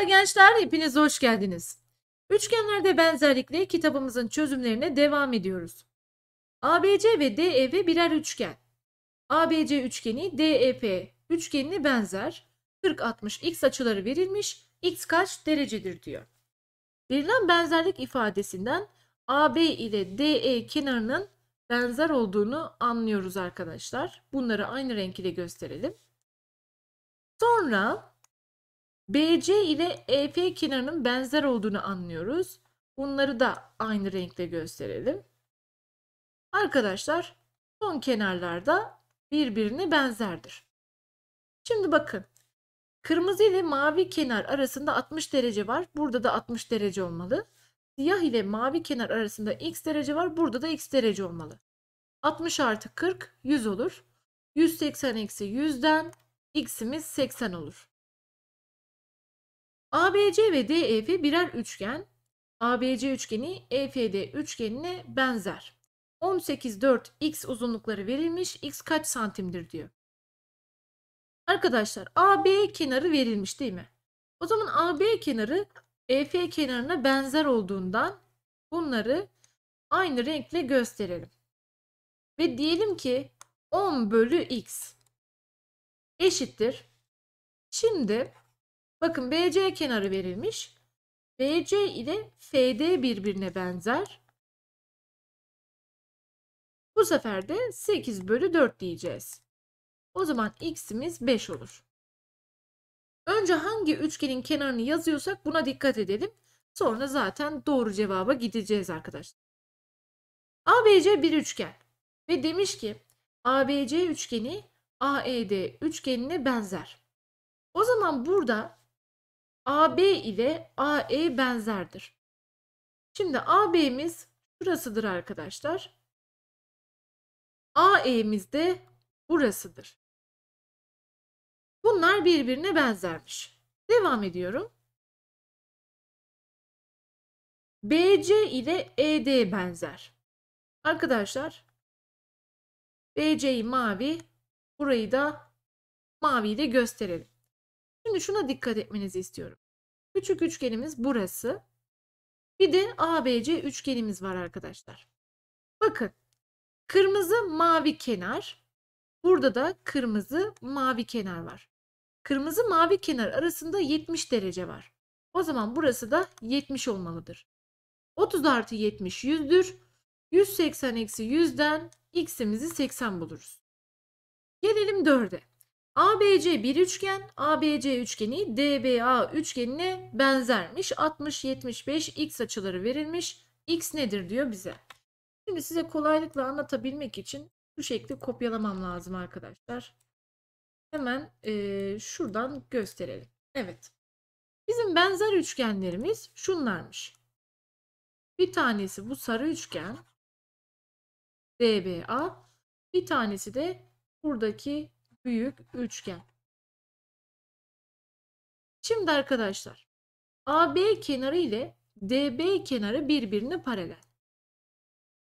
Merhaba gençler, hepiniz hoş geldiniz. Üçgenlerde benzerlikle kitabımızın çözümlerine devam ediyoruz. ABC ve DEV birer üçgen. ABC üçgeni DEP üçgenine benzer. 40-60 x açıları verilmiş, x kaç derecedir diyor. Verilen benzerlik ifadesinden AB ile DE kenarının benzer olduğunu anlıyoruz arkadaşlar. Bunları aynı renk ile gösterelim. Sonra BC ile EF kenarının benzer olduğunu anlıyoruz. Bunları da aynı renkle gösterelim. Arkadaşlar son kenarlar da birbirine benzerdir. Şimdi bakın. Kırmızı ile mavi kenar arasında 60 derece var. Burada da 60 derece olmalı. Siyah ile mavi kenar arasında x derece var. Burada da x derece olmalı. 60 artı 40 100 olur. 180 eksi 100'den x'imiz 80 olur. ABC ve DEF birer üçgen. ABC üçgeni EFD üçgenine benzer. 18 4 x uzunlukları verilmiş. X kaç santimdir diyor. Arkadaşlar AB kenarı verilmiş değil mi? O zaman AB kenarı EF kenarına benzer olduğundan bunları aynı renkle gösterelim. Ve diyelim ki 10 bölü x eşittir. Şimdi Bakın BC kenarı verilmiş. BC ile FD birbirine benzer. Bu sefer de 8 bölü 4 diyeceğiz. O zaman x'imiz 5 olur. Önce hangi üçgenin kenarını yazıyorsak buna dikkat edelim. Sonra zaten doğru cevaba gideceğiz arkadaşlar. ABC bir üçgen ve demiş ki ABC üçgeni AED üçgenine benzer. O zaman burada AB ile AE benzerdir. Şimdi AB'miz şurasıdır arkadaşlar. AE'miz de burasıdır. Bunlar birbirine benzermiş. Devam ediyorum. BC ile ED benzer. Arkadaşlar BC'yi mavi, burayı da maviyle gösterelim. Şimdi şuna dikkat etmenizi istiyorum. Küçük üçgenimiz burası. Bir de ABC üçgenimiz var arkadaşlar. Bakın kırmızı mavi kenar. Burada da kırmızı mavi kenar var. Kırmızı mavi kenar arasında 70 derece var. O zaman burası da 70 olmalıdır. 30 artı 70 100'dür. 180 eksi 100'den x'imizi 80 buluruz. Gelelim 4'e. ABC bir üçgen, ABC üçgeni DBA üçgenine benzermiş. 60, 75, x açıları verilmiş. X nedir diyor bize. Şimdi size kolaylıkla anlatabilmek için şu şekli kopyalamam lazım arkadaşlar. Hemen e, şuradan gösterelim. Evet. Bizim benzer üçgenlerimiz şunlarmış. Bir tanesi bu sarı üçgen DBA. Bir tanesi de buradaki büyük üçgen. Şimdi arkadaşlar AB kenarı ile DB kenarı birbirine paralel.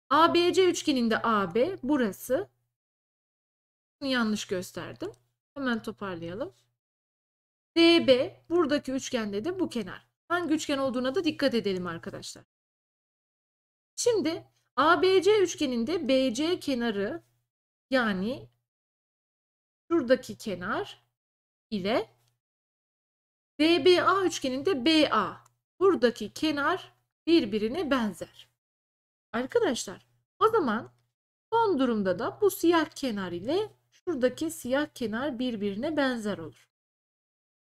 ABC üçgeninde AB burası. yanlış gösterdim. Hemen toparlayalım. DB buradaki üçgende de bu kenar. Hangi üçgen olduğuna da dikkat edelim arkadaşlar. Şimdi ABC üçgeninde BC kenarı yani şuradaki kenar ile DBA üçgeninde BA buradaki kenar birbirine benzer. Arkadaşlar o zaman son durumda da bu siyah kenar ile şuradaki siyah kenar birbirine benzer olur.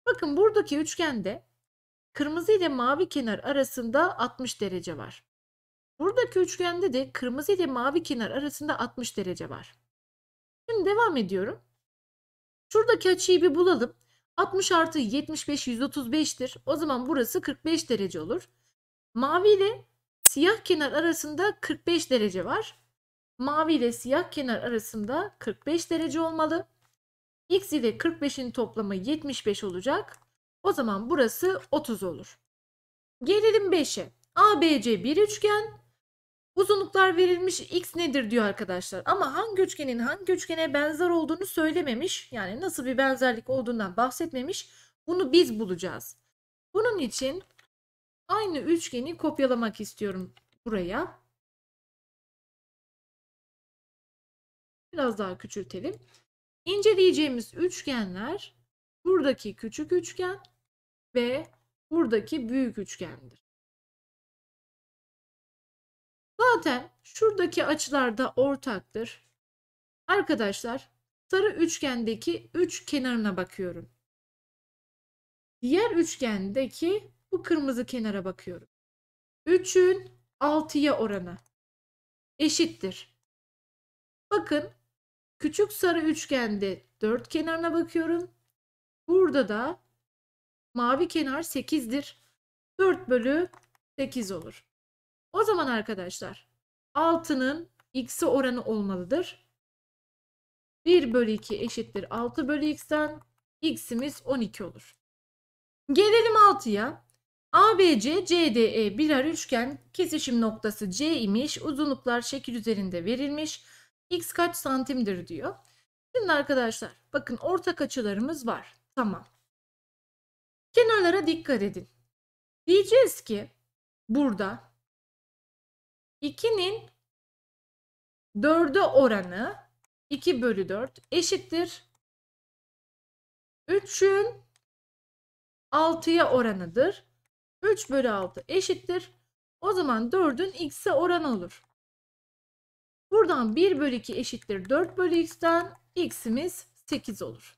Bakın buradaki üçgende kırmızı ile mavi kenar arasında 60 derece var. Buradaki üçgende de kırmızı ile mavi kenar arasında 60 derece var. Şimdi devam ediyorum. Şuradaki açıyı bir bulalım. 60 artı 75 135'tir. O zaman burası 45 derece olur. Mavi ile siyah kenar arasında 45 derece var. Mavi ile siyah kenar arasında 45 derece olmalı. X ile 45'in toplamı 75 olacak. O zaman burası 30 olur. Gelelim 5'e. ABC bir üçgen, Uzunluklar verilmiş x nedir diyor arkadaşlar. Ama hangi üçgenin hangi üçgene benzer olduğunu söylememiş. Yani nasıl bir benzerlik olduğundan bahsetmemiş. Bunu biz bulacağız. Bunun için aynı üçgeni kopyalamak istiyorum buraya. Biraz daha küçültelim. İnceleyeceğimiz üçgenler buradaki küçük üçgen ve buradaki büyük üçgendir. Zaten şuradaki açılar da ortaktır. Arkadaşlar sarı üçgendeki üç kenarına bakıyorum. Diğer üçgendeki bu kırmızı kenara bakıyorum. 3'ün 6'ya oranı eşittir. Bakın küçük sarı üçgende 4 kenarına bakıyorum. Burada da mavi kenar 8'dir. 4 bölü 8 olur. O zaman arkadaşlar 6'nın x'e oranı olmalıdır. 1 bölü 2 eşittir 6 bölü x'ten x'imiz 12 olur. Gelelim 6'ya. ABC, CDE birer üçgen kesişim noktası C imiş. Uzunluklar şekil üzerinde verilmiş. X kaç santimdir diyor. Şimdi arkadaşlar bakın ortak açılarımız var. Tamam. Kenarlara dikkat edin. Diyeceğiz ki burada 2'nin 4'e oranı 2 bölü 4 eşittir. 3'ün 6'ya oranıdır. 3 bölü 6 eşittir. O zaman 4'ün x'e oranı olur. Buradan 1 bölü 2 eşittir 4 bölü x'ten x'imiz 8 olur.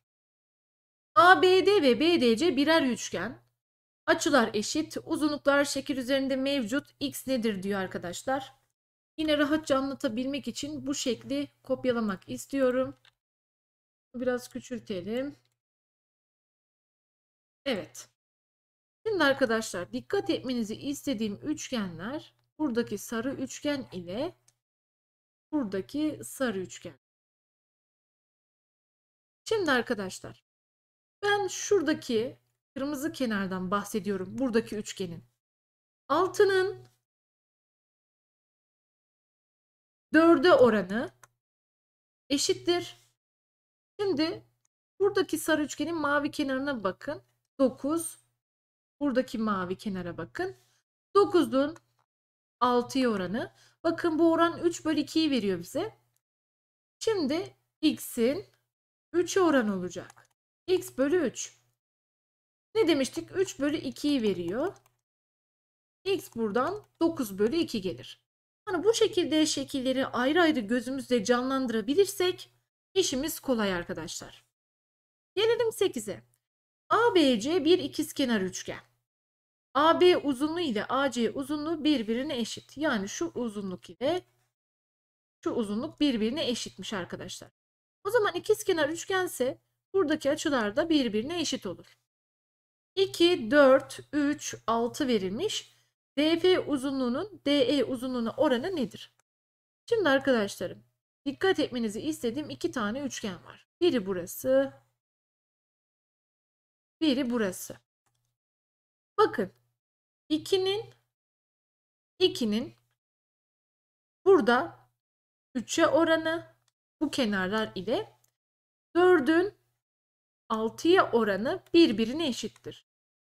ABD ve BDC birer üçgen. Açılar eşit, uzunluklar şekil üzerinde mevcut x nedir diyor arkadaşlar. Yine rahatça anlatabilmek için bu şekli kopyalamak istiyorum. Biraz küçültelim. Evet. Şimdi arkadaşlar dikkat etmenizi istediğim üçgenler buradaki sarı üçgen ile buradaki sarı üçgen. Şimdi arkadaşlar ben şuradaki Kırmızı kenardan bahsediyorum. Buradaki üçgenin. Altının dörde oranı eşittir. Şimdi buradaki sarı üçgenin mavi kenarına bakın. 9. Buradaki mavi kenara bakın. 9'un 6'ya oranı. Bakın bu oran 3 bölü 2'yi veriyor bize. Şimdi x'in 3'e oran olacak. x bölü 3. Ne demiştik? 3 bölü 2'yi veriyor. X buradan 9 bölü 2 gelir. Hani bu şekilde şekilleri ayrı ayrı gözümüzde canlandırabilirsek işimiz kolay arkadaşlar. Gelelim 8'e. ABC bir ikizkenar üçgen. AB uzunluğu ile AC uzunluğu birbirine eşit. Yani şu uzunluk ile şu uzunluk birbirine eşitmiş arkadaşlar. O zaman ikizkenar üçgense buradaki açılar da birbirine eşit olur. 2, 4, 3, 6 verilmiş. DF uzunluğunun DE uzunluğuna oranı nedir? Şimdi arkadaşlarım dikkat etmenizi istediğim iki tane üçgen var. Biri burası, biri burası. Bakın 2'nin 2'nin burada 3'e oranı bu kenarlar ile 4'ün 6'ya oranı birbirine eşittir.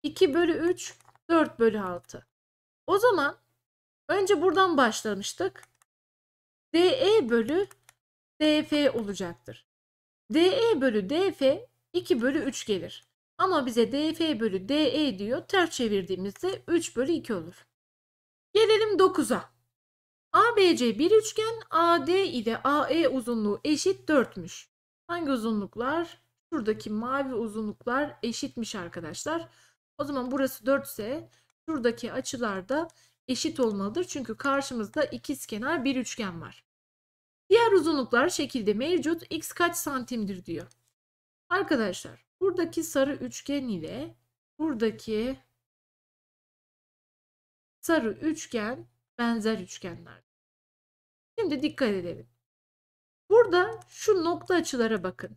2 bölü 3 4 bölü 6. O zaman önce buradan başlamıştık. DE bölü DF olacaktır. DE bölü DF 2 bölü 3 gelir. Ama bize DF bölü DE diyor. Ters çevirdiğimizde 3 bölü 2 olur. Gelelim 9'a. ABC bir üçgen AD ile AE uzunluğu eşit 4'müş. Hangi uzunluklar? Şuradaki mavi uzunluklar eşitmiş arkadaşlar. O zaman burası 4 ise şuradaki açılar da eşit olmalıdır. Çünkü karşımızda ikizkenar bir üçgen var. Diğer uzunluklar şekilde mevcut. X kaç santimdir diyor. Arkadaşlar buradaki sarı üçgen ile buradaki sarı üçgen benzer üçgenler. Şimdi dikkat edelim. Burada şu nokta açılara bakın.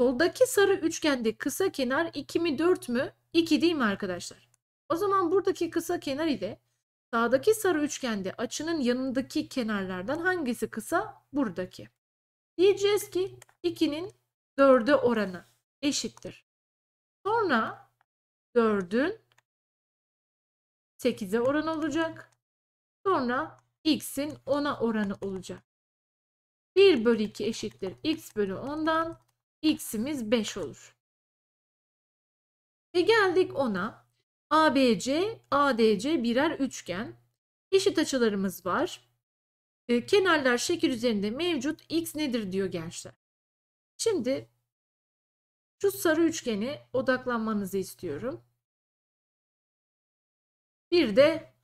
Soldaki sarı üçgende kısa kenar 2 mi 4 mü? 2 değil mi arkadaşlar? O zaman buradaki kısa kenar ile sağdaki sarı üçgende açının yanındaki kenarlardan hangisi kısa? Buradaki. Diyeceğiz ki 2'nin 4'e oranı eşittir. Sonra 4'ün 8'e oranı olacak. Sonra x'in 10'a oranı olacak. 1 bölü 2 eşittir x bölü 10'dan x'imiz 5 olur. Ve geldik ona. ABC, ADC birer üçgen. Eşit açılarımız var. E, kenarlar şekil üzerinde mevcut. X nedir diyor gençler. Şimdi şu sarı üçgeni odaklanmanızı istiyorum. Bir de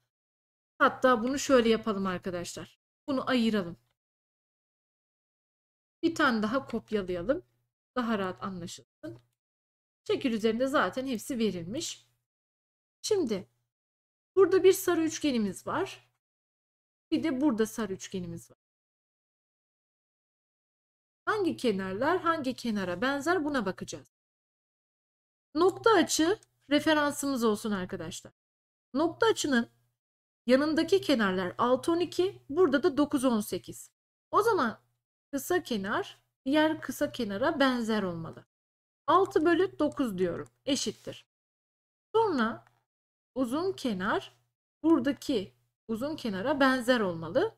hatta bunu şöyle yapalım arkadaşlar. Bunu ayıralım. Bir tane daha kopyalayalım daha rahat anlaşılsın. Şekil üzerinde zaten hepsi verilmiş. Şimdi burada bir sarı üçgenimiz var. Bir de burada sarı üçgenimiz var. Hangi kenarlar hangi kenara benzer buna bakacağız. Nokta açı referansımız olsun arkadaşlar. Nokta açının yanındaki kenarlar 6-12, burada da 9-18. O zaman kısa kenar diğer kısa kenara benzer olmalı. 6 bölü 9 diyorum. Eşittir. Sonra uzun kenar buradaki uzun kenara benzer olmalı.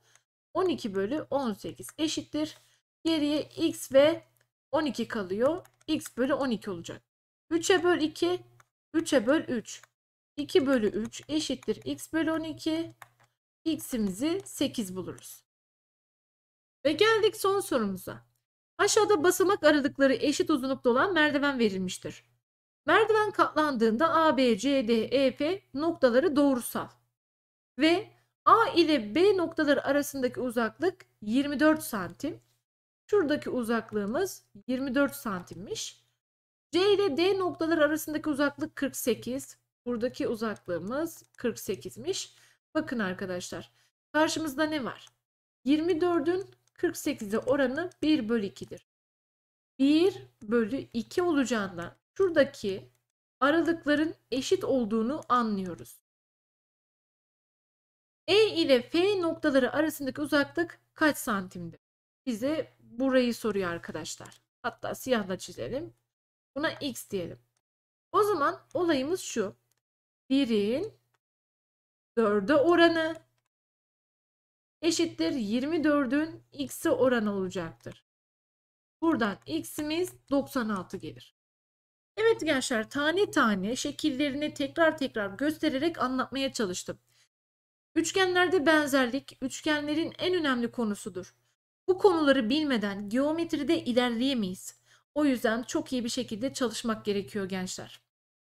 12 bölü 18 eşittir. Geriye x ve 12 kalıyor. x bölü 12 olacak. 3'e böl 2, 3'e böl 3. 2 bölü 3 eşittir x bölü 12. x'imizi 8 buluruz. Ve geldik son sorumuza. Aşağıda basamak aralıkları eşit uzunlukta olan merdiven verilmiştir. Merdiven katlandığında A, B, C, D, E, F noktaları doğrusal. Ve A ile B noktaları arasındaki uzaklık 24 santim. Şuradaki uzaklığımız 24 santimmiş. C ile D noktaları arasındaki uzaklık 48. Buradaki uzaklığımız 48'miş. Bakın arkadaşlar karşımızda ne var? 24'ün 48'e oranı 1 bölü 2'dir. 1 bölü 2 olacağından şuradaki aralıkların eşit olduğunu anlıyoruz. E ile F noktaları arasındaki uzaklık kaç santimdir? Bize burayı soruyor arkadaşlar. Hatta siyahla çizelim. Buna x diyelim. O zaman olayımız şu. 1'in 4'e oranı eşittir 24'ün x'e oranı olacaktır. Buradan x'imiz 96 gelir. Evet gençler tane tane şekillerini tekrar tekrar göstererek anlatmaya çalıştım. Üçgenlerde benzerlik üçgenlerin en önemli konusudur. Bu konuları bilmeden geometride ilerleyemeyiz. O yüzden çok iyi bir şekilde çalışmak gerekiyor gençler.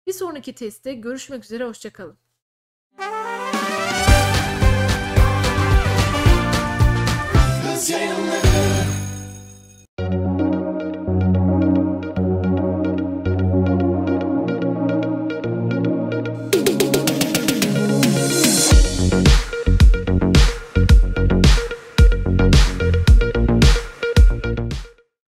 Bir sonraki testte görüşmek üzere hoşçakalın. was in the